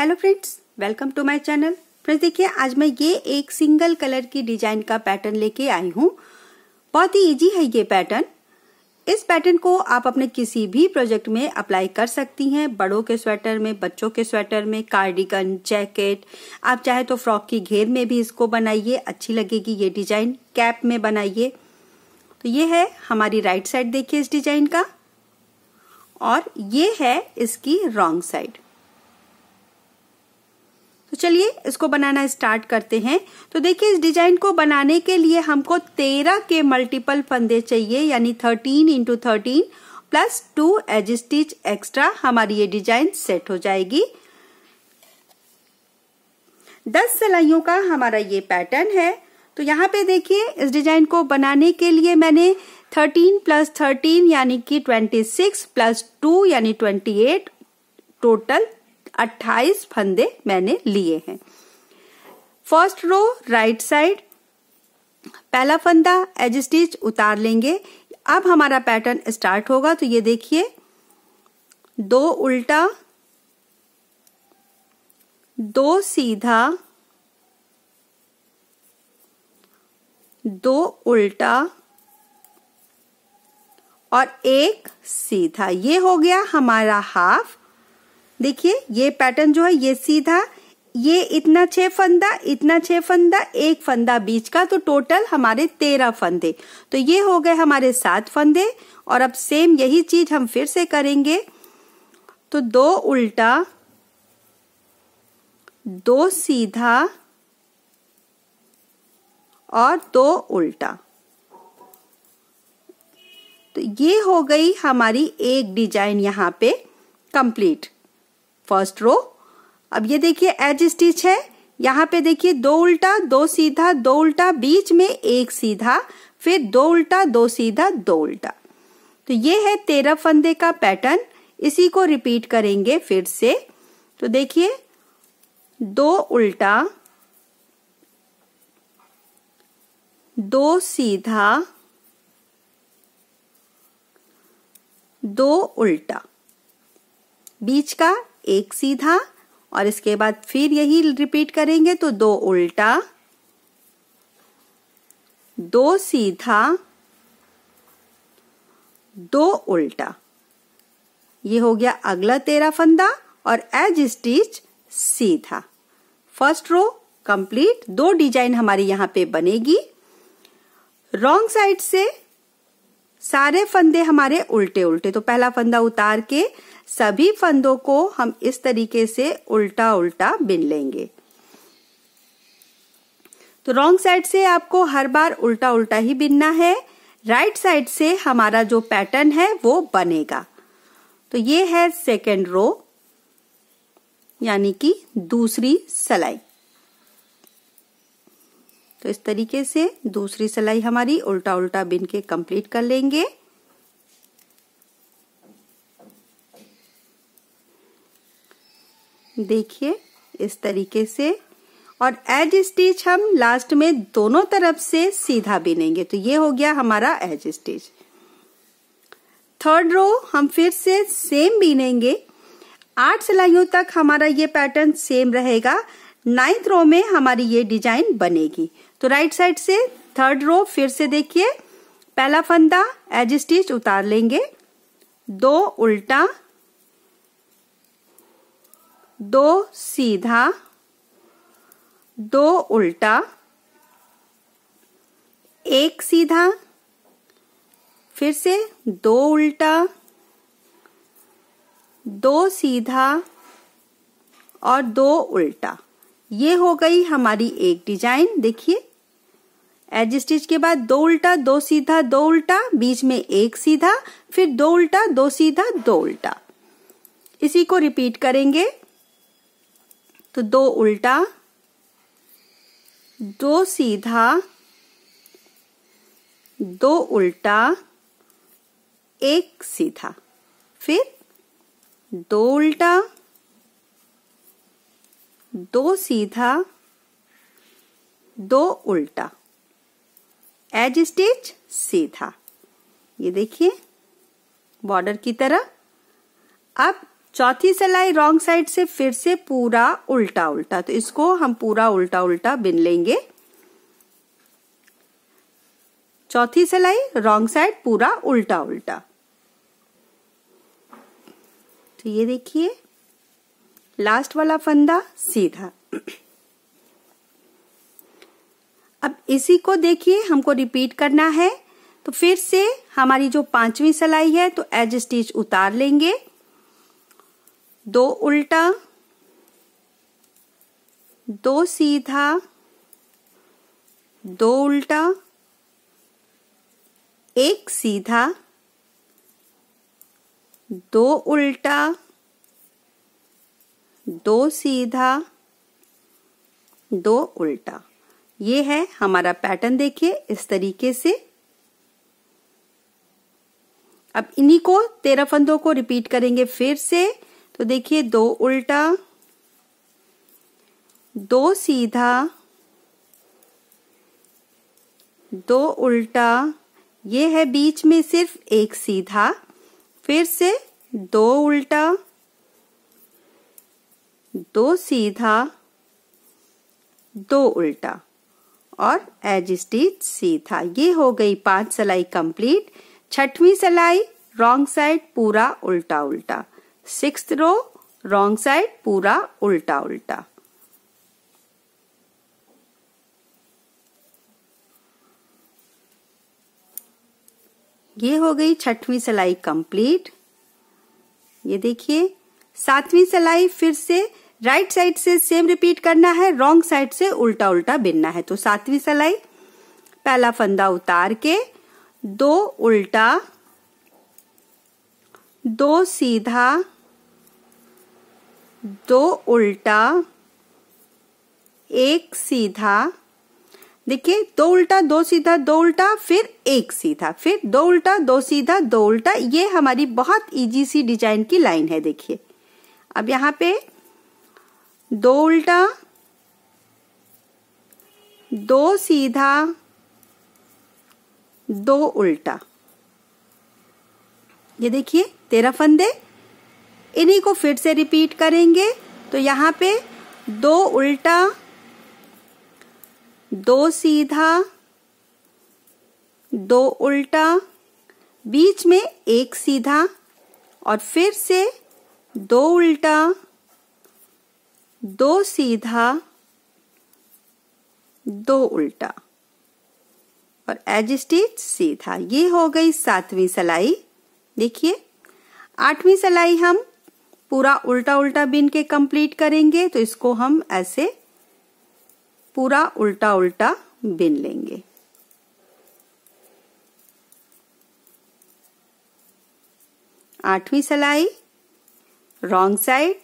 hello friends welcome to my channel friends देखिए आज मैं ये एक सिंगल कलर की डिजाइन का पैटर्न लेके आई हूँ बहुत ही इजी है ये पैटर्न इस पैटर्न को आप अपने किसी भी प्रोजेक्ट में अप्लाई कर सकती हैं बड़ों के स्वेटर में बच्चों के स्वेटर में कार्डिगन जैकेट आप चाहे तो फ्रॉक की घेर में भी इसको बनाइए अच्छी लगेगी ये डिजाइन कैप में बनाइए तो ये है हमारी राइट साइड देखिए इस डिजाइन का और ये है इसकी रॉन्ग साइड तो चलिए इसको बनाना स्टार्ट करते हैं तो देखिए इस डिजाइन को बनाने के लिए हमको तेरह के मल्टीपल फंदे चाहिए यानी thirteen into thirteen plus two edge stitch extra हमारी ये डिजाइन सेट हो जाएगी दस सिलाइयों का हमारा ये पैटर्न है तो यहाँ पे देखिए इस डिजाइन को बनाने के लिए मैंने थर्टीन प्लस थर्टीन यानी कि ट्वेंटी सिक्स प्लस टू यानी ट्वेंटी एट टोटल अट्ठाईस फंदे मैंने लिए हैं फर्स्ट रो राइट साइड पहला फंदा एज स्टिच उतार लेंगे अब हमारा पैटर्न स्टार्ट होगा तो ये देखिए दो उल्टा दो सीधा दो उल्टा और एक सीधा ये हो गया हमारा हाफ देखिए ये पैटर्न जो है ये सीधा ये इतना छह फंदा इतना छह फंदा एक फंदा बीच का तो टोटल हमारे तेरह फंदे तो ये हो गए हमारे सात फंदे और अब सेम यही चीज हम फिर से करेंगे तो दो उल्टा दो सीधा और दो उल्टा तो ये हो गई हमारी एक डिजाइन यहां पे कंप्लीट फर्स्ट रो अब ये देखिए एज स्टिच है यहाँ पे देखिए दो उल्टा दो सीधा दो उल्टा बीच में एक सीधा फिर दो उल्टा दो सीधा दो उल्टा तो ये है तेरह फंदे का पैटर्न इसी को रिपीट करेंगे फिर से तो देखिए दो उल्टा दो सीधा दो उल्टा बीच का एक सीधा और इसके बाद फिर यही रिपीट करेंगे तो दो उल्टा दो सीधा दो उल्टा ये हो गया अगला तेरा फंदा और एज स्टिच सीधा फर्स्ट रो कंप्लीट दो डिजाइन हमारी यहां पे बनेगी रॉन्ग साइड से सारे फंदे हमारे उल्टे उल्टे तो पहला फंदा उतार के सभी फंदों को हम इस तरीके से उल्टा उल्टा बिन लेंगे तो रॉन्ग साइड से आपको हर बार उल्टा उल्टा ही बिनना है राइट साइड से हमारा जो पैटर्न है वो बनेगा तो ये है सेकेंड रो यानी कि दूसरी सलाई तो इस तरीके से दूसरी सलाई हमारी उल्टा उल्टा बिन के कंप्लीट कर लेंगे देखिए इस तरीके से और एज स्टिच हम लास्ट में दोनों तरफ से सीधा बिनेंगे तो ये हो गया हमारा एज स्टिच थर्ड रो हम फिर से सेम बिनेंगे आठ सिलाइयों तक हमारा ये पैटर्न सेम रहेगा नाइन्थ रो में हमारी ये डिजाइन बनेगी तो राइट साइड से थर्ड रो फिर से देखिए पहला फंदा एज स्टिच उतार लेंगे दो उल्टा दो सीधा दो उल्टा एक सीधा फिर से दो उल्टा दो सीधा और दो उल्टा ये हो गई हमारी एक डिजाइन देखिए एज स्टिच के बाद दो उल्टा दो सीधा दो उल्टा बीच में एक सीधा फिर दो उल्टा दो सीधा दो उल्टा इसी को रिपीट करेंगे तो दो उल्टा दो सीधा दो उल्टा एक सीधा फिर दो उल्टा दो सीधा दो उल्टा एज स्टिच सीधा ये देखिए बॉर्डर की तरह अब चौथी सिलाई रॉन्ग साइड से फिर से पूरा उल्टा उल्टा तो इसको हम पूरा उल्टा उल्टा बिन लेंगे चौथी सिलाई रॉन्ग साइड पूरा उल्टा उल्टा तो ये देखिए लास्ट वाला फंदा सीधा अब इसी को देखिए हमको रिपीट करना है तो फिर से हमारी जो पांचवी सिलाई है तो एज स्टिच उतार लेंगे दो उल्टा दो सीधा दो उल्टा एक सीधा दो उल्टा दो सीधा दो उल्टा ये है हमारा पैटर्न देखिए इस तरीके से अब इन्हीं को तेरह फंदों को रिपीट करेंगे फिर से तो देखिए दो उल्टा दो सीधा दो उल्टा ये है बीच में सिर्फ एक सीधा फिर से दो उल्टा दो सीधा दो उल्टा और एज स्टिच सीधा ये हो गई पांच सलाई कंप्लीट छठवीं सलाई रॉन्ग साइड पूरा उल्टा उल्टा सिक्स रो रॉन्ग साइड पूरा उल्टा उल्टा ये हो गई छठवीं सिलाई कंप्लीट ये देखिए सातवीं सिलाई फिर से राइट साइड से सेम रिपीट करना है रॉन्ग साइड से उल्टा उल्टा बिनना है तो सातवीं सिलाई पहला फंदा उतार के दो उल्टा दो सीधा दो उल्टा एक सीधा देखिए दो उल्टा दो सीधा दो उल्टा फिर एक सीधा फिर दो उल्टा दो सीधा दो उल्टा ये हमारी बहुत इजी सी डिजाइन की लाइन है देखिए अब यहां पे दो उल्टा दो सीधा दो उल्टा ये देखिए तेरा फंदे इन्हीं को फिर से रिपीट करेंगे तो यहाँ पे दो उल्टा दो सीधा दो उल्टा बीच में एक सीधा और फिर से दो उल्टा दो सीधा दो उल्टा और एज स्टिच सीधा ये हो गई सातवीं सलाई देखिए आठवीं सलाई हम पूरा उल्टा उल्टा बिन के कंप्लीट करेंगे तो इसको हम ऐसे पूरा उल्टा उल्टा बिन लेंगे आठवीं सिलाई रॉन्ग साइड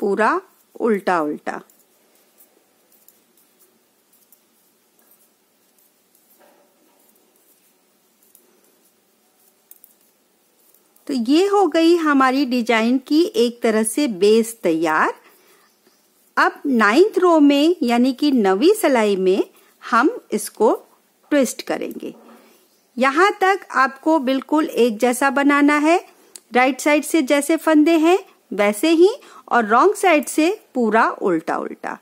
पूरा उल्टा उल्टा ये हो गई हमारी डिजाइन की एक तरह से बेस तैयार अब नाइन्थ रो में यानी कि नवी सिलाई में हम इसको ट्विस्ट करेंगे यहाँ तक आपको बिल्कुल एक जैसा बनाना है राइट साइड से जैसे फंदे हैं वैसे ही और रॉन्ग साइड से पूरा उल्टा उल्टा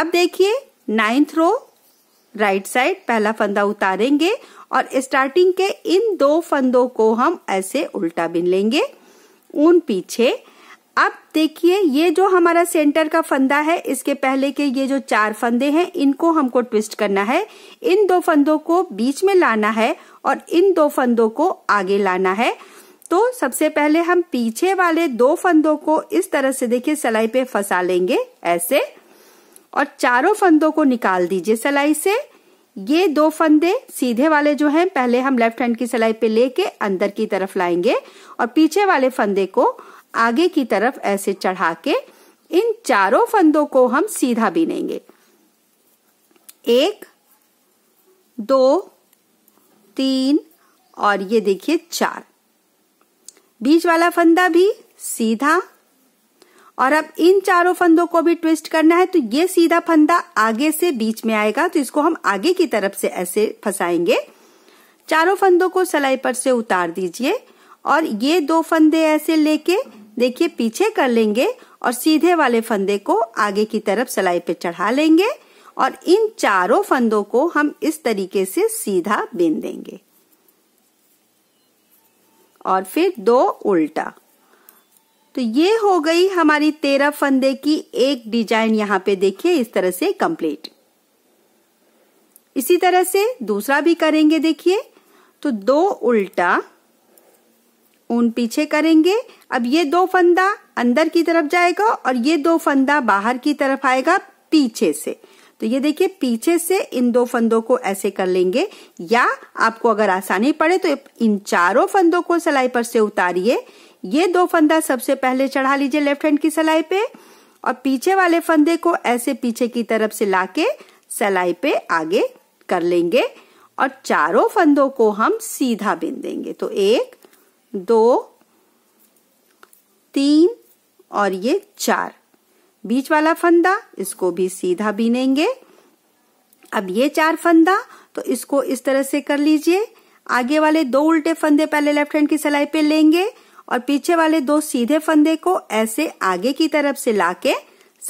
अब देखिए नाइन्थ रो राइट साइड पहला फंदा उतारेंगे और स्टार्टिंग के इन दो फंदों को हम ऐसे उल्टा बिन लेंगे उन पीछे अब देखिए ये जो हमारा सेंटर का फंदा है इसके पहले के ये जो चार फंदे हैं इनको हमको ट्विस्ट करना है इन दो फंदों को बीच में लाना है और इन दो फंदों को आगे लाना है तो सबसे पहले हम पीछे वाले दो फंदों को इस तरह से देखिए सलाई पे फंसा लेंगे ऐसे और चारों फंदों को निकाल दीजिए सलाई से ये दो फंदे सीधे वाले जो हैं पहले हम लेफ्ट हैंड की सिलाई पे लेके अंदर की तरफ लाएंगे और पीछे वाले फंदे को आगे की तरफ ऐसे चढ़ा के इन चारों फंदों को हम सीधा बीनेंगे एक दो तीन और ये देखिए चार बीच वाला फंदा भी सीधा और अब इन चारों फंदों को भी ट्विस्ट करना है तो ये सीधा फंदा आगे से बीच में आएगा तो इसको हम आगे की तरफ से ऐसे फंसाएंगे चारों फंदों को सलाई पर से उतार दीजिए और ये दो फंदे ऐसे लेके देखिए पीछे कर लेंगे और सीधे वाले फंदे को आगे की तरफ सलाई पे चढ़ा लेंगे और इन चारों फंदों को हम इस तरीके से सीधा बीन देंगे और फिर दो उल्टा तो ये हो गई हमारी तेरह फंदे की एक डिजाइन यहाँ पे देखिए इस तरह से कंप्लीट इसी तरह से दूसरा भी करेंगे देखिए तो दो उल्टा उन पीछे करेंगे अब ये दो फंदा अंदर की तरफ जाएगा और ये दो फंदा बाहर की तरफ आएगा पीछे से तो ये देखिए पीछे से इन दो फंदों को ऐसे कर लेंगे या आपको अगर आसानी पड़े तो इन चारों फंदों को सिलाई पर से उतारिए ये दो फंदा सबसे पहले चढ़ा लीजिए लेफ्ट हैंड की सलाई पे और पीछे वाले फंदे को ऐसे पीछे की तरफ से लाके सलाई पे आगे कर लेंगे और चारों फंदों को हम सीधा बिन देंगे तो एक दो तीन और ये चार बीच वाला फंदा इसको भी सीधा बीनेंगे अब ये चार फंदा तो इसको इस तरह से कर लीजिए आगे वाले दो उल्टे फंदे पहले लेफ्ट हैंड की सलाई पे लेंगे और पीछे वाले दो सीधे फंदे को ऐसे आगे की तरफ से लाके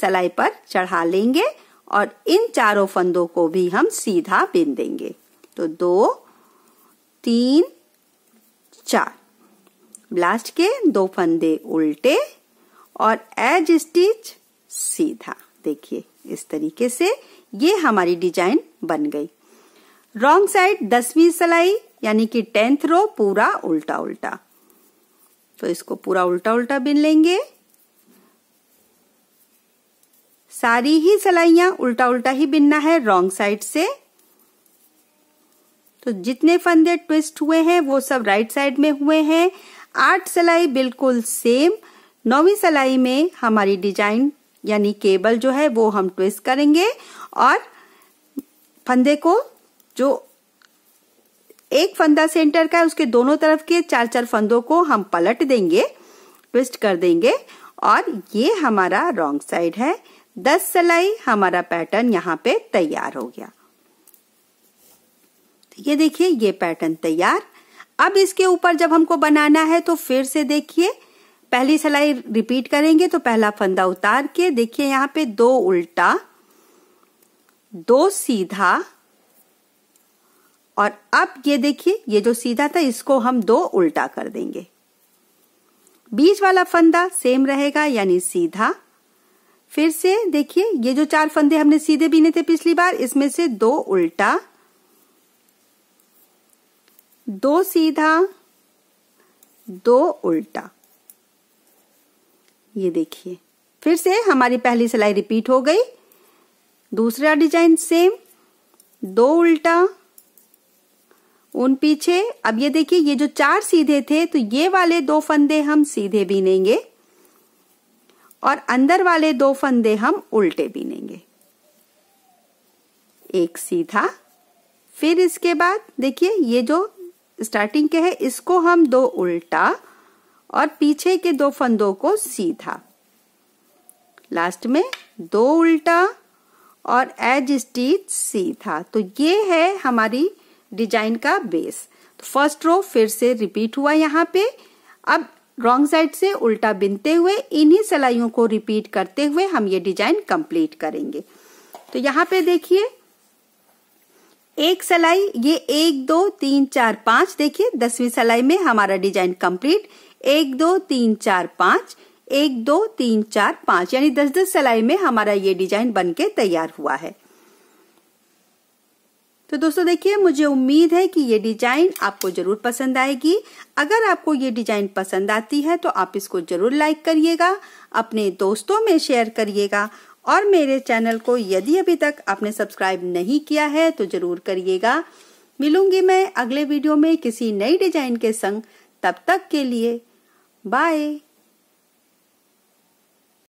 सलाई पर चढ़ा लेंगे और इन चारों फंदों को भी हम सीधा बिन देंगे तो दो तीन चार ब्लास्ट के दो फंदे उल्टे और एज स्टिच सीधा देखिए इस तरीके से ये हमारी डिजाइन बन गई रॉन्ग साइड दसवीं सलाई यानी कि टेंथ रो पूरा उल्टा उल्टा तो इसको पूरा उल्टा उल्टा बिन लेंगे सारी ही सलाइयां उल्टा उल्टा ही बिनना है रॉन्ग साइड से तो जितने फंदे ट्विस्ट हुए हैं वो सब राइट साइड में हुए हैं आठ सलाई बिल्कुल सेम नौवीं सलाई में हमारी डिजाइन यानी केबल जो है वो हम ट्विस्ट करेंगे और फंदे को जो एक फंदा सेंटर का है उसके दोनों तरफ के चार चार फंदों को हम पलट देंगे ट्विस्ट कर देंगे और ये हमारा रॉन्ग साइड है दस सलाई हमारा पैटर्न यहाँ पे तैयार हो गया तो ये देखिए ये पैटर्न तैयार अब इसके ऊपर जब हमको बनाना है तो फिर से देखिए पहली सलाई रिपीट करेंगे तो पहला फंदा उतार के देखिए यहाँ पे दो उल्टा दो सीधा और अब ये देखिए ये जो सीधा था इसको हम दो उल्टा कर देंगे बीच वाला फंदा सेम रहेगा यानी सीधा फिर से देखिए ये जो चार फंदे हमने सीधे बीने थे पिछली बार इसमें से दो उल्टा दो सीधा दो उल्टा ये देखिए फिर से हमारी पहली सिलाई रिपीट हो गई दूसरा डिजाइन सेम दो उल्टा उन पीछे अब ये देखिए ये जो चार सीधे थे तो ये वाले दो फंदे हम सीधे बीनेंगे और अंदर वाले दो फंदे हम उल्टे बीनेंगे एक सीधा फिर इसके बाद देखिए ये जो स्टार्टिंग के है इसको हम दो उल्टा और पीछे के दो फंदों को सीधा लास्ट में दो उल्टा और एज स्टीच सीधा तो ये है हमारी डिजाइन का बेस तो फर्स्ट रो फिर से रिपीट हुआ यहाँ पे अब रॉन्ग साइड से उल्टा बिनते हुए इन्हीं सलाइयों को रिपीट करते हुए हम ये डिजाइन कंप्लीट करेंगे तो यहाँ पे देखिए एक सलाई ये एक दो तीन चार पांच देखिए दसवीं सलाई में हमारा डिजाइन कंप्लीट एक दो तीन चार पांच एक दो तीन चार पांच यानी दस दस सलाई में हमारा ये डिजाइन बनके तैयार हुआ है तो दोस्तों देखिए मुझे उम्मीद है कि ये डिजाइन आपको जरूर पसंद आएगी अगर आपको ये डिजाइन पसंद आती है तो आप इसको जरूर लाइक करिएगा अपने दोस्तों में शेयर करिएगा और मेरे चैनल को यदि अभी तक आपने सब्सक्राइब नहीं किया है तो जरूर करिएगा मिलूंगी मैं अगले वीडियो में किसी नई डिजाइन के संग तब तक के लिए बाय